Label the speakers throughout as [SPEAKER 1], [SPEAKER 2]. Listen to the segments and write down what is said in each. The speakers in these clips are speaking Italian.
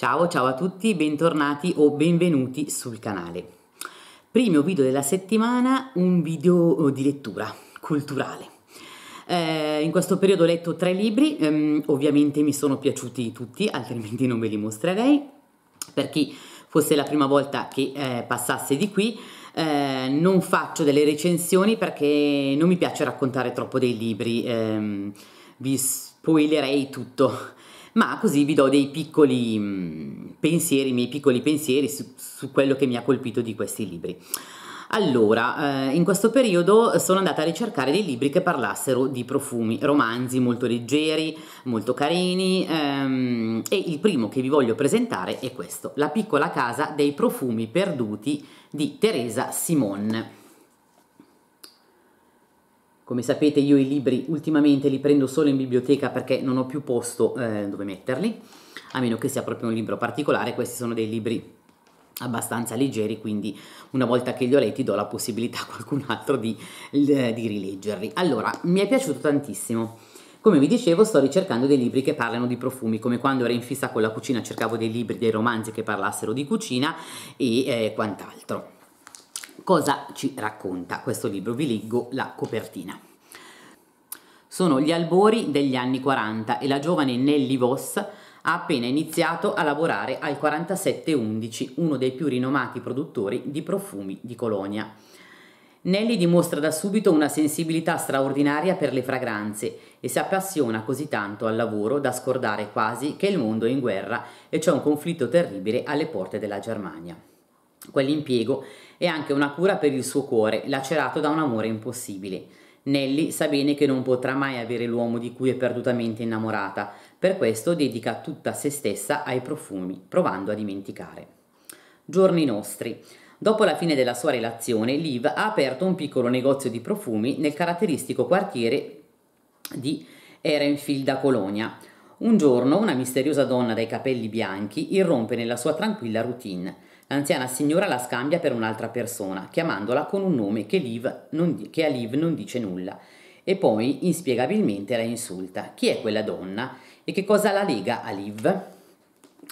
[SPEAKER 1] Ciao, ciao a tutti, bentornati o benvenuti sul canale. Primo video della settimana, un video oh, di lettura culturale. Eh, in questo periodo ho letto tre libri, ehm, ovviamente mi sono piaciuti tutti, altrimenti non ve li mostrerei. Per chi fosse la prima volta che eh, passasse di qui, eh, non faccio delle recensioni perché non mi piace raccontare troppo dei libri, ehm, vi spoilerei tutto ma così vi do dei piccoli mm, pensieri, i miei piccoli pensieri su, su, quello che mi ha colpito di questi libri. Allora, eh, in questo periodo sono andata a ricercare dei libri che parlassero di profumi, romanzi molto leggeri, molto carini ehm, e il primo che vi voglio presentare è questo, La piccola casa dei profumi perduti di Teresa Simone. Come sapete io i libri ultimamente li prendo solo in biblioteca perché non ho più posto eh, dove metterli, a meno che sia proprio un libro particolare, questi sono dei libri abbastanza leggeri, quindi una volta che li ho letti do la possibilità a qualcun altro di, eh, di rileggerli. Allora, mi è piaciuto tantissimo. Come vi dicevo, sto ricercando dei libri che parlano di profumi, come quando ero in fissa con la cucina cercavo dei libri, dei romanzi che parlassero di cucina e eh, quant'altro. Cosa ci racconta questo libro? Vi leggo la copertina. Sono gli albori degli anni 40 e la giovane Nelly Voss ha appena iniziato a lavorare al 4711, uno dei più rinomati produttori di profumi di Colonia. Nelly dimostra da subito una sensibilità straordinaria per le fragranze e si appassiona così tanto al lavoro da scordare quasi che il mondo è in guerra e c'è un conflitto terribile alle porte della Germania. Quell'impiego è anche una cura per il suo cuore, lacerato da un amore impossibile. Nelly sa bene che non potrà mai avere l'uomo di cui è perdutamente innamorata, per questo dedica tutta se stessa ai profumi, provando a dimenticare. Giorni nostri. Dopo la fine della sua relazione, Liv ha aperto un piccolo negozio di profumi nel caratteristico quartiere di Ehrenfield a Colonia. Un giorno una misteriosa donna dai capelli bianchi irrompe nella sua tranquilla routine. L'anziana signora la scambia per un'altra persona, chiamandola con un nome che, Liv non, che a Liv non dice nulla e poi inspiegabilmente la insulta. Chi è quella donna e che cosa la lega a Liv?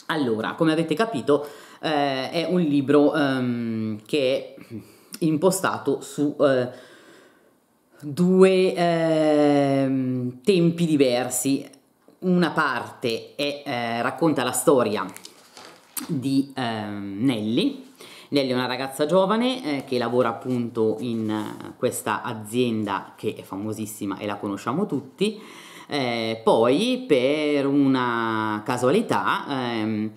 [SPEAKER 1] Allora, come avete capito, eh, è un libro ehm, che è impostato su eh, due eh, tempi diversi. Una parte è, eh, racconta la storia di ehm, Nelly. Nelly è una ragazza giovane eh, che lavora appunto in eh, questa azienda che è famosissima e la conosciamo tutti. Eh, poi per una casualità ehm,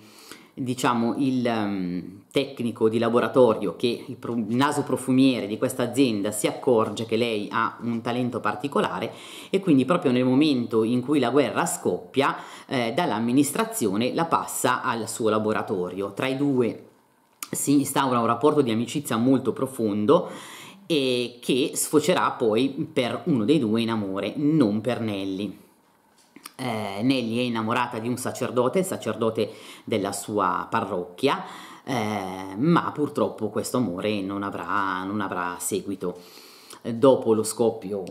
[SPEAKER 1] diciamo, il um, tecnico di laboratorio che il, pro, il naso profumiere di questa azienda si accorge che lei ha un talento particolare e quindi proprio nel momento in cui la guerra scoppia eh, dall'amministrazione la passa al suo laboratorio. Tra i due si instaura un rapporto di amicizia molto profondo e che sfocerà poi per uno dei due in amore, non per Nelly eh, Nelly è innamorata di un sacerdote, il sacerdote della sua parrocchia, eh, ma purtroppo questo amore non avrà, non avrà seguito. Dopo lo scoppio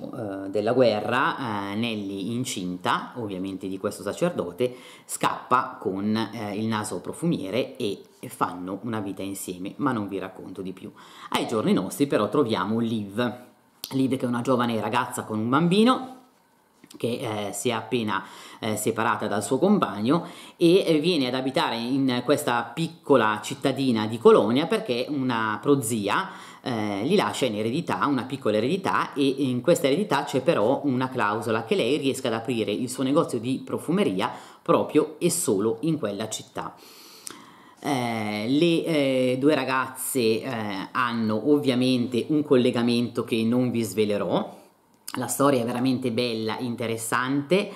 [SPEAKER 1] eh, della guerra, eh, Nelly, incinta ovviamente di questo sacerdote, scappa con eh, il naso profumiere e fanno una vita insieme, ma non vi racconto di più. Ai giorni nostri però troviamo Liv, Liv che è una giovane ragazza con un bambino, che eh, si è appena eh, separata dal suo compagno e eh, viene ad abitare in questa piccola cittadina di Colonia perché una prozia gli eh, lascia in eredità una piccola eredità e in questa eredità c'è però una clausola che lei riesca ad aprire il suo negozio di profumeria proprio e solo in quella città. Eh, le eh, due ragazze eh, hanno ovviamente un collegamento che non vi svelerò, la storia è veramente bella, interessante,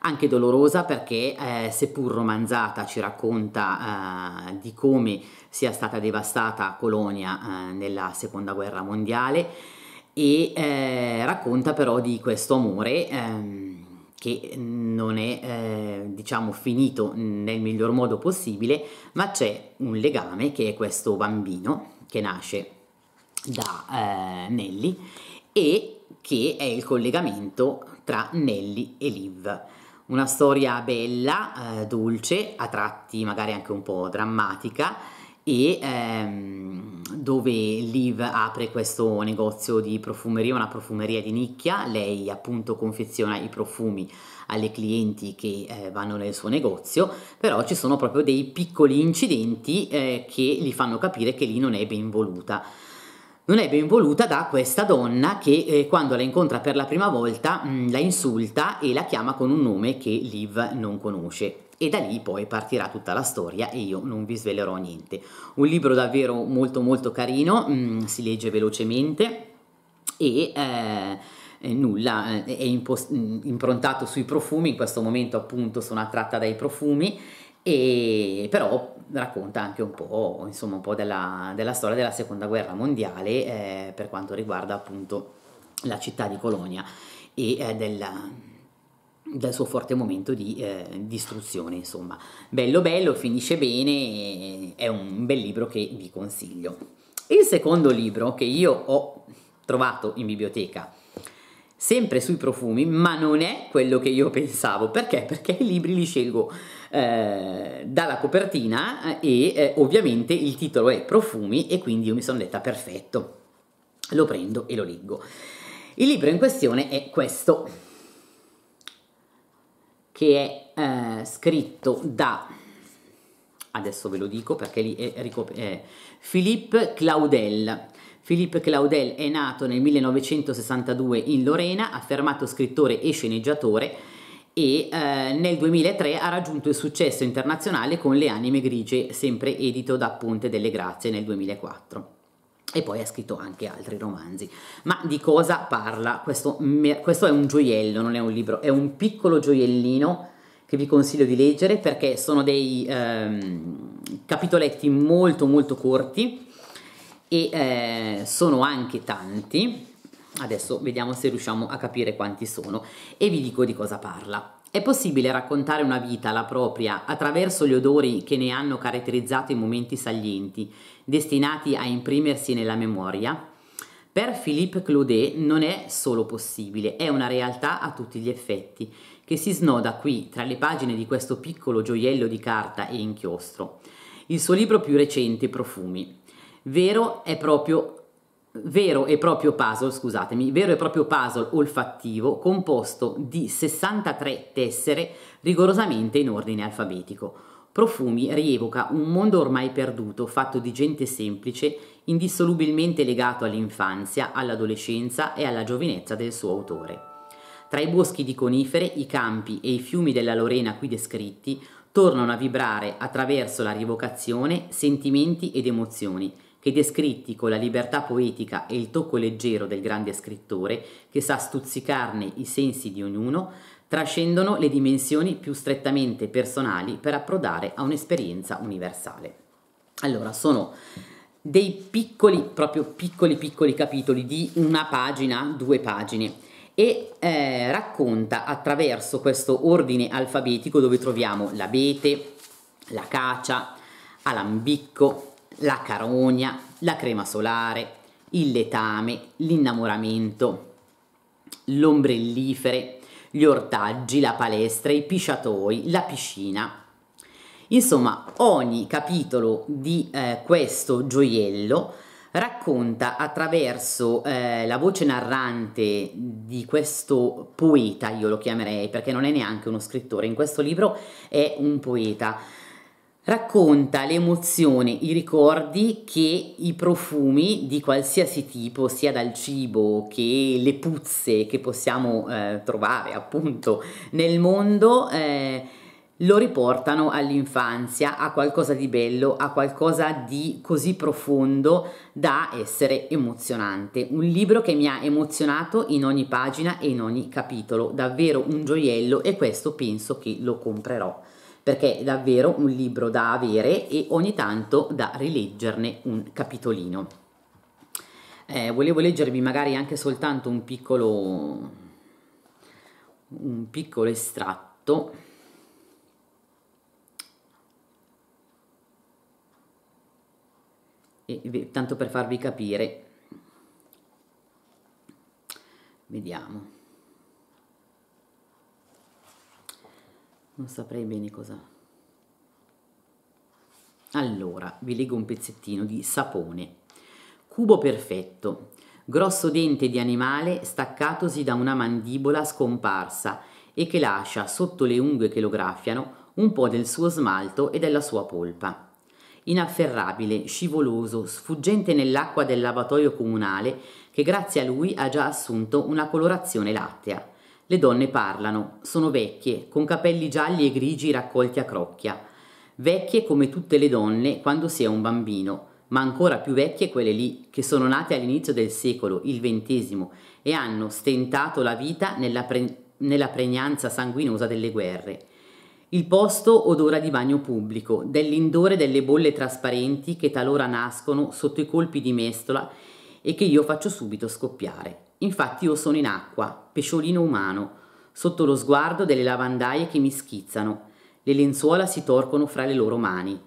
[SPEAKER 1] anche dolorosa perché eh, seppur romanzata ci racconta eh, di come sia stata devastata Colonia eh, nella seconda guerra mondiale e eh, racconta però di questo amore ehm, che non è eh, diciamo finito nel miglior modo possibile ma c'è un legame che è questo bambino che nasce da eh, Nelly e che è il collegamento tra Nelly e Liv. Una storia bella, eh, dolce, a tratti magari anche un po' drammatica e ehm, dove Liv apre questo negozio di profumeria, una profumeria di nicchia, lei appunto confeziona i profumi alle clienti che eh, vanno nel suo negozio, però ci sono proprio dei piccoli incidenti eh, che gli fanno capire che lì non è ben voluta non è ben voluta da questa donna che eh, quando la incontra per la prima volta mh, mm, la insulta e la chiama con un nome che Liv non conosce. E da lì poi partirà tutta la storia e io non vi svelerò niente. Un libro davvero molto molto carino, mh, mm, si legge velocemente e... Eh, nulla, eh, è mm, improntato sui profumi, in questo momento appunto sono attratta dai profumi e però racconta anche un po', insomma, un po della, della, storia della seconda guerra mondiale eh, per quanto riguarda appunto la città di Colonia e eh, della, del suo forte momento di eh, distruzione, insomma. Bello bello, finisce bene, è un bel libro che vi consiglio. Il secondo libro che io ho trovato in biblioteca sempre sui profumi, ma non è quello che io pensavo. Perché? Perché i libri li scelgo eh, dalla copertina eh, e eh, ovviamente il titolo è Profumi e quindi io mi sono detta perfetto, lo prendo e lo leggo. Il libro in questione è questo, che è eh, scritto da, adesso ve lo dico perché lì è, è Philippe Claudel Philippe Claudel è nato nel 1962 in Lorena, affermato scrittore e sceneggiatore e eh, nel 2003 ha raggiunto il successo internazionale con Le anime grigie, sempre edito da Ponte delle Grazie nel 2004 e poi ha scritto anche altri romanzi. Ma di cosa parla? Questo, questo, è un gioiello, non è un libro, è un piccolo gioiellino che vi consiglio di leggere perché sono dei ehm, capitoletti molto molto corti e eh, sono anche tanti. Adesso vediamo se riusciamo a capire quanti sono e vi dico di cosa parla. È possibile raccontare una vita, la propria, attraverso gli odori che ne hanno caratterizzato i momenti salienti, destinati a imprimersi nella memoria? Per Philippe Claudet non è solo possibile, è una realtà a tutti gli effetti, che si snoda qui tra le pagine di questo piccolo gioiello di carta e inchiostro. Il suo libro più recente, Profumi, vero è proprio vero e proprio puzzle, scusatemi, vero e proprio puzzle olfattivo composto di 63 tessere rigorosamente in ordine alfabetico. Profumi rievoca un mondo ormai perduto, fatto di gente semplice, indissolubilmente legato all'infanzia, all'adolescenza e alla giovinezza del suo autore. Tra i boschi di conifere, i campi e i fiumi della Lorena qui descritti tornano a vibrare attraverso la rievocazione sentimenti ed emozioni che descritti con la libertà poetica e il tocco leggero del grande scrittore, che sa stuzzicarne i sensi di ognuno, trascendono le dimensioni più strettamente personali per approdare a un'esperienza universale. Allora, sono dei piccoli, proprio piccoli, piccoli capitoli di una pagina, due pagine e eh, racconta attraverso questo ordine alfabetico dove troviamo l'abete, la cacia, alambicco, la carogna, la crema solare, il letame, l'innamoramento, l'ombrellifere, gli ortaggi, la palestra, i pisciatoi, la piscina. Insomma, ogni capitolo di eh, questo gioiello racconta attraverso eh, la voce narrante di questo poeta, io lo chiamerei perché non è neanche uno scrittore, in questo libro è un poeta, Racconta le emozioni, i ricordi che i profumi di qualsiasi tipo, sia dal cibo che le puzze che possiamo eh, trovare appunto nel mondo, eh, lo riportano all'infanzia, a qualcosa di bello, a qualcosa di così profondo da essere emozionante. Un libro che mi ha emozionato in ogni pagina e in ogni capitolo, davvero un gioiello e questo penso che lo comprerò perché è davvero un libro da avere e ogni tanto da rileggerne un capitolino. Eh, volevo leggervi magari anche soltanto un piccolo, un piccolo estratto. E, tanto per farvi capire, vediamo. non saprei bene cosa allora vi leggo un pezzettino di sapone cubo perfetto grosso dente di animale staccatosi da una mandibola scomparsa e che lascia sotto le unghie che lo graffiano un po' del suo smalto e della sua polpa. Inafferrabile, scivoloso, sfuggente nell'acqua del lavatoio comunale che grazie a lui ha già assunto una colorazione lattea. Le donne parlano, sono vecchie, con capelli gialli e grigi raccolti a crocchia, vecchie come tutte le donne quando si è un bambino, ma ancora più vecchie quelle lì, che sono nate all'inizio del secolo, il XX, e hanno stentato la vita nella, pre- nella pregnanza sanguinosa delle guerre. Il posto odora di bagno pubblico, dell'indore delle bolle trasparenti che talora nascono sotto i colpi di mestola e che io faccio subito scoppiare. Infatti io sono in acqua, pesciolino umano, sotto lo sguardo delle lavandaie che mi schizzano, le lenzuola si torcono fra le loro mani,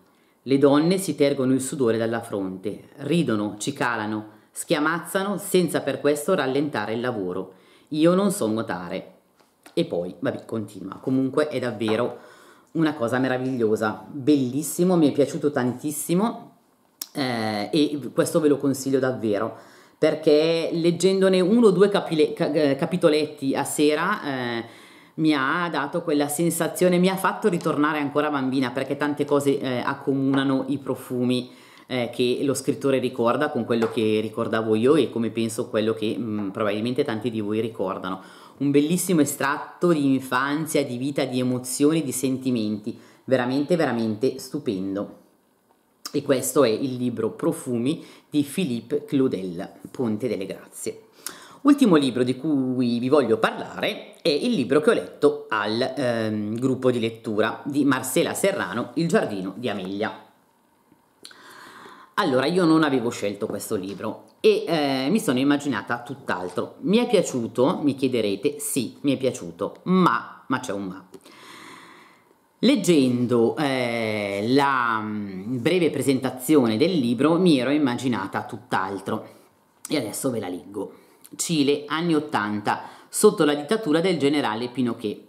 [SPEAKER 1] le donne si tergono il sudore dalla fronte, ridono, cicalano, schiamazzano senza per questo rallentare il lavoro. Io non so nuotare. E poi, vabbè, continua. Comunque è davvero una cosa meravigliosa, bellissimo, mi è piaciuto tantissimo eh, e questo ve lo consiglio davvero perché leggendone uno o due capile, eh, capitoletti a sera eh, mi ha dato quella sensazione, mi ha fatto ritornare ancora bambina perché tante cose eh, accomunano i profumi eh, che lo scrittore ricorda con quello che ricordavo io e come penso quello che mh, mm, probabilmente tanti di voi ricordano. Un bellissimo estratto di infanzia, di vita, di emozioni, di sentimenti, veramente veramente stupendo. E questo è il libro Profumi di Philippe Claudel, Ponte delle Grazie. Ultimo libro di cui vi voglio parlare è il libro che ho letto al ehm, gruppo di lettura di Marcela Serrano, Il giardino di Amelia. Allora, io non avevo scelto questo libro e eh, mi sono immaginata tutt'altro. Mi è piaciuto? Mi chiederete? Sì, mi è piaciuto, ma, ma c'è un ma. Leggendo eh, la mm, breve presentazione del libro mi ero immaginata tutt'altro e adesso ve la leggo. Cile, anni 80, sotto la dittatura del generale Pinochet.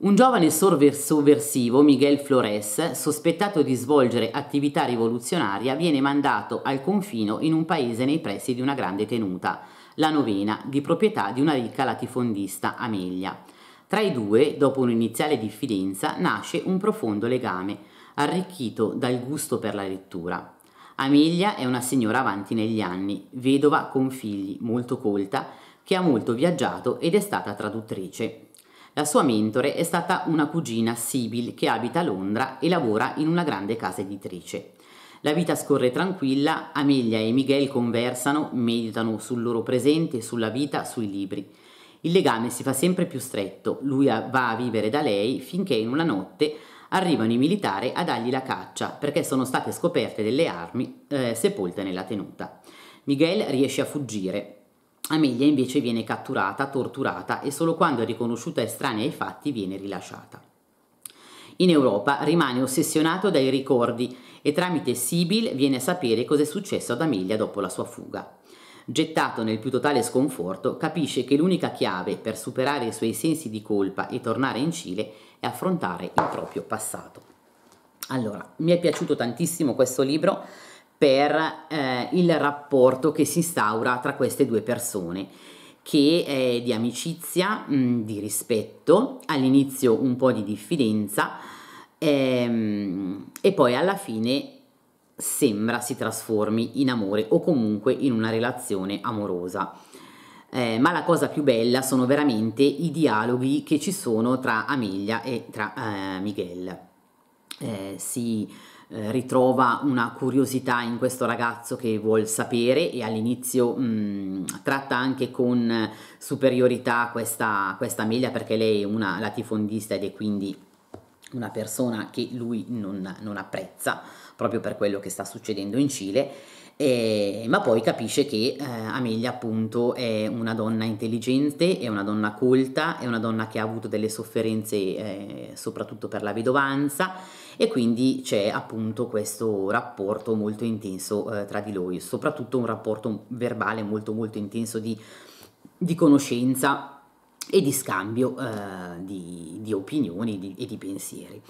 [SPEAKER 1] Un giovane sovversivo, Miguel Flores, sospettato di svolgere attività rivoluzionaria, viene mandato al confino in un paese nei pressi di una grande tenuta, la novena, di proprietà di una ricca latifondista, Amelia. Tra i due, dopo un'iniziale diffidenza, nasce un profondo legame, arricchito dal gusto per la lettura. Amelia è una signora avanti negli anni, vedova con figli, molto colta, che ha molto viaggiato ed è stata traduttrice. La sua mentore è stata una cugina Sibyl che abita a Londra e lavora in una grande casa editrice. La vita scorre tranquilla, Amelia e Miguel conversano, meditano sul loro presente, sulla vita, sui libri. Il legame si fa sempre più stretto, lui va a vivere da lei finché in una notte arrivano i militari a dargli la caccia perché sono state scoperte delle armi eh, sepolte nella tenuta. Miguel riesce a fuggire. Amelia invece viene catturata, torturata e solo quando è riconosciuta estranea ai fatti viene rilasciata. In Europa rimane ossessionato dai ricordi e tramite Sibyl viene a sapere cosa è successo ad Amelia dopo la sua fuga gettato nel più totale sconforto, capisce che l'unica chiave per superare i suoi sensi di colpa e tornare in Cile è affrontare il proprio passato. Allora, mi è piaciuto tantissimo questo libro per eh, il rapporto che si instaura tra queste due persone che è di amicizia, mm, di rispetto, all'inizio un po' di diffidenza ehm, e poi alla fine sembra si trasformi in amore o comunque in una relazione amorosa. Eh, ma la cosa più bella sono veramente i dialoghi che ci sono tra Amelia e tra eh, Miguel. Eh, si eh, ritrova una curiosità in questo ragazzo che vuol sapere e all'inizio mm, tratta anche con superiorità questa, questa Amelia perché lei è una latifondista ed è quindi una persona che lui non, non apprezza proprio per quello che sta succedendo in Cile eh, ma poi capisce che eh, Amelia appunto è una donna intelligente, è una donna colta, è una donna che ha avuto delle sofferenze eh, soprattutto per la vedovanza e quindi c'è appunto questo rapporto molto intenso eh, tra di loro, soprattutto un rapporto verbale molto molto intenso di, di conoscenza e di scambio eh, di, di, opinioni di, e di pensieri.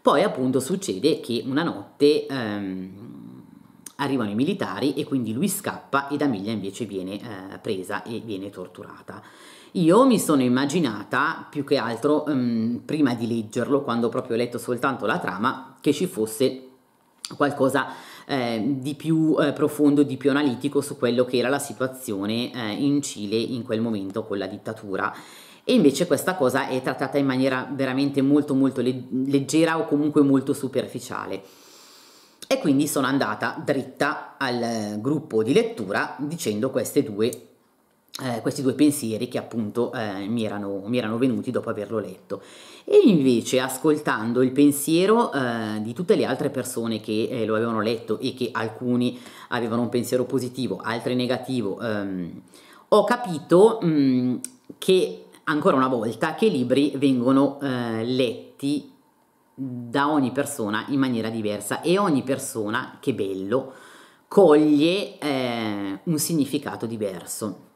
[SPEAKER 1] Poi appunto succede che una notte ehm, arrivano i militari e quindi lui scappa ed Amelia invece viene eh, presa e viene torturata. Io mi sono immaginata, più che altro, ehm, prima di leggerlo, quando proprio ho letto soltanto la trama, che ci fosse qualcosa eh, di più eh, profondo, di più analitico su quello che era la situazione eh, in Cile in quel momento con la dittatura. E invece questa cosa è trattata in maniera veramente molto molto leggera o comunque molto superficiale. E quindi sono andata dritta al eh, gruppo di lettura dicendo queste due eh, questi due pensieri che appunto eh, mi, erano, mi, erano, venuti dopo averlo letto. E invece ascoltando il pensiero eh, di tutte le altre persone che eh, lo avevano letto e che alcuni avevano un pensiero positivo, altri negativo, ehm, ho capito mh, mm, che ancora una volta che i libri vengono eh, letti da ogni persona in maniera diversa e ogni persona, che bello, coglie eh, un significato diverso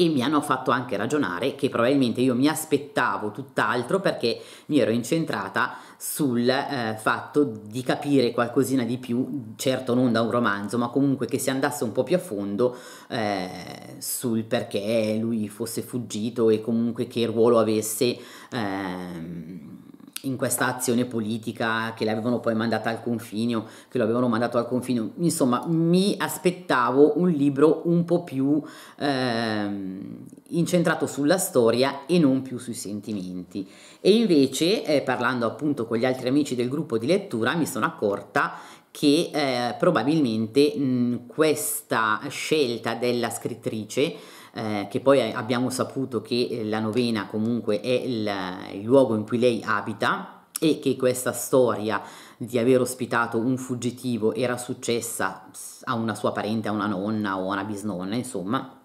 [SPEAKER 1] e mi hanno fatto anche ragionare che probabilmente io mi aspettavo tutt'altro perché mi ero incentrata sul eh, fatto di capire qualcosina di più, certo non da un romanzo, ma comunque che si andasse un po' più a fondo eh, sul perché lui fosse fuggito e comunque che ruolo avesse. Ehm, in questa azione politica che l'avevano poi mandata al confine, o che lo avevano mandato al confine, insomma mi aspettavo un libro un po' più ehm, incentrato sulla storia e non più sui sentimenti. E invece, eh, parlando appunto con gli altri amici del gruppo di lettura, mi sono accorta che eh, probabilmente mh, questa scelta della scrittrice eh, che poi abbiamo saputo che eh, la novena comunque è il, il luogo in cui lei abita e che questa storia di aver ospitato un fuggitivo era successa a una sua parente, a una nonna o a una bisnonna, insomma,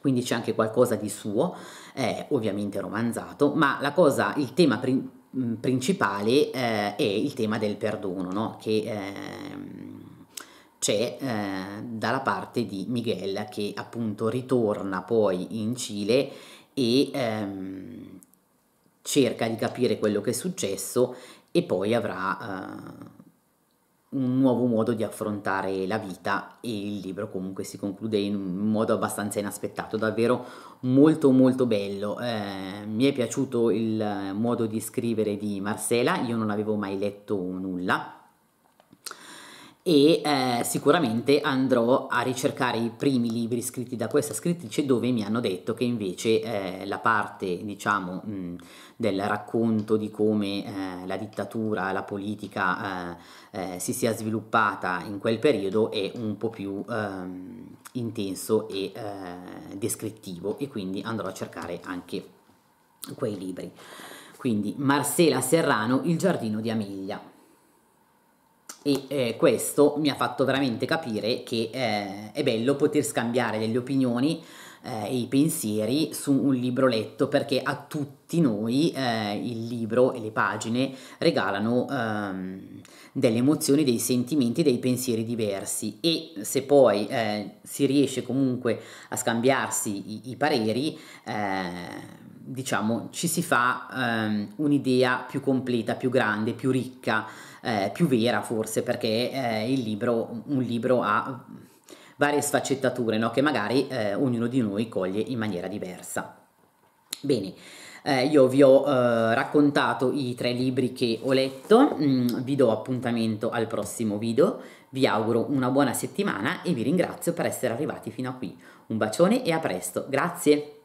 [SPEAKER 1] quindi c'è anche qualcosa di suo, eh, ovviamente romanzato, ma la cosa, il tema pri- principale eh, è il tema del perdono, no? che eh, c'è eh, dalla parte di Miguel che appunto ritorna poi in Cile e ehm, cerca di capire quello che è successo e poi avrà eh, un nuovo modo di affrontare la vita e il libro comunque si conclude in un modo abbastanza inaspettato, davvero molto molto bello. Eh, mi è piaciuto il modo di scrivere di Marcela, io non avevo mai letto nulla e eh, sicuramente andrò a ricercare i primi libri scritti da questa scrittrice dove mi hanno detto che invece eh, la parte diciamo mh, mm, del racconto di come eh, la dittatura, la politica eh, eh, si sia sviluppata in quel periodo è un po' più ehm, intenso e eh, descrittivo e quindi andrò a cercare anche quei libri. Quindi Marcela Serrano, Il giardino di Amiglia e eh, questo mi ha fatto veramente capire che eh, è bello poter scambiare delle opinioni eh, e i pensieri su un libro letto perché a tutti noi eh, il libro e le pagine regalano ehm, delle emozioni, dei sentimenti, dei pensieri diversi e se poi eh, si riesce comunque a scambiarsi i, i pareri diciamo ci si fa ehm, un'idea più completa, più grande, più ricca eh, più vera forse perché eh, il libro, un libro ha varie sfaccettature no? che magari eh, ognuno di noi coglie in maniera diversa. Bene, eh, io vi ho eh, raccontato i tre libri che ho letto, mm, vi do appuntamento al prossimo video, vi auguro una buona settimana e vi ringrazio per essere arrivati fino a qui. Un bacione e a presto, grazie!